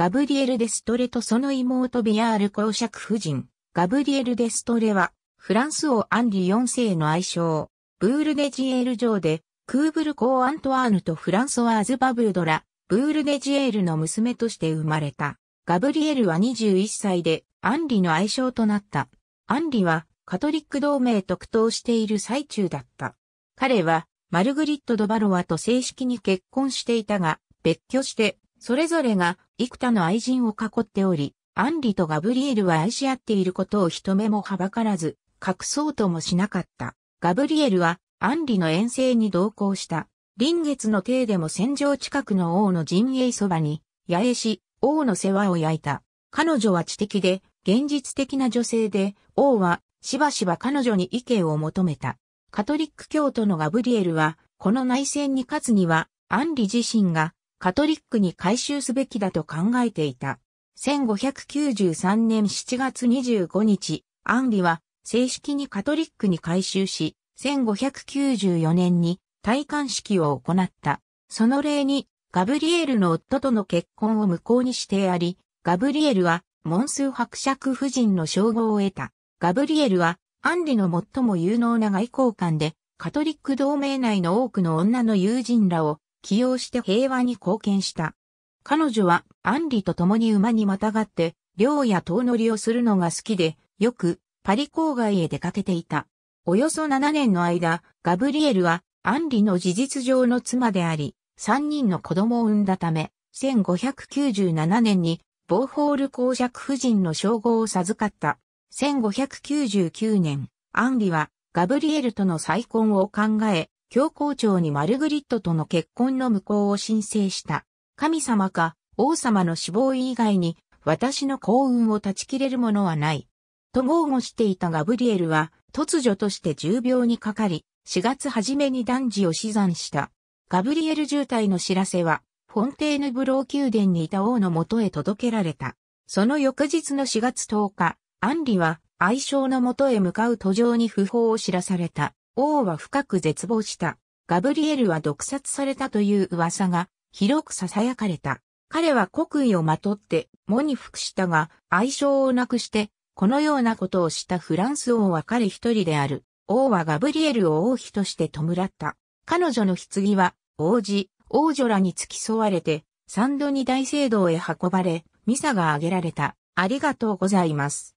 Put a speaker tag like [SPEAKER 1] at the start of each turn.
[SPEAKER 1] ガブリエル・デストレとその妹ビアール公爵夫人。ガブリエル・デストレは、フランス王アンリ4世の愛称、ブールデジエール城で、クーブル公アントワーヌとフランソワーズ・バブードラ、ブールデジエールの娘として生まれた。ガブリエルは21歳で、アンリの愛称となった。アンリは、カトリック同盟特等している最中だった。彼は、マルグリット・ドバロワと正式に結婚していたが、別居して、それぞれが幾多の愛人を囲っており、アンリとガブリエルは愛し合っていることを人目もはばからず、隠そうともしなかった。ガブリエルはアンリの遠征に同行した。臨月の帝でも戦場近くの王の陣営そばに、八重し、王の世話を焼いた。彼女は知的で、現実的な女性で、王はしばしば彼女に意見を求めた。カトリック教徒のガブリエルは、この内戦に勝つには、アンリ自身がカトリックに改修すべきだと考えていた。1593年7月25日、アンリは正式にカトリックに改修し、1594年に退冠式を行った。その例に、ガブリエルの夫との結婚を無効にしてあり、ガブリエルは、モンスー伯爵夫人の称号を得た。ガブリエルは、アンリの最も有能な外交官で、カトリック同盟内の多くの女の友人らを起用して平和に貢献した。彼女は、アンリと共に馬にまたがって、漁や遠乗りをするのが好きで、よく、パリ郊外へ出かけていた。およそ7年の間、ガブリエルは、アンリの事実上の妻であり、3人の子供を産んだため、1597年に、ボーホール公爵夫人の称号を授かった。1599年、アンリは、ガブリエルとの再婚を考え、教皇庁にマルグリットとの結婚の無効を申請した。神様か王様の死亡以外に私の幸運を断ち切れるものはない。と豪語していたガブリエルは突如として重病にかかり、4月初めに男児を死産した。ガブリエル渋滞の知らせは、フォンテーヌブロー宮殿にいた王のもとへ届けられた。その翌日の4月10日、アンリは愛称のもとへ向かう途上に不法を知らされた。王は深く絶望した。ガブリエルは毒殺されたという噂が広く囁かれた。彼は国威をまとって喪に服したが愛称をなくしてこのようなことをしたフランス王は彼一人である。王はガブリエルを王妃として弔った。彼女の棺は王子、王女らに付き添われて、三度に大聖堂へ運ばれ、ミサが挙げられた。ありがとうございます。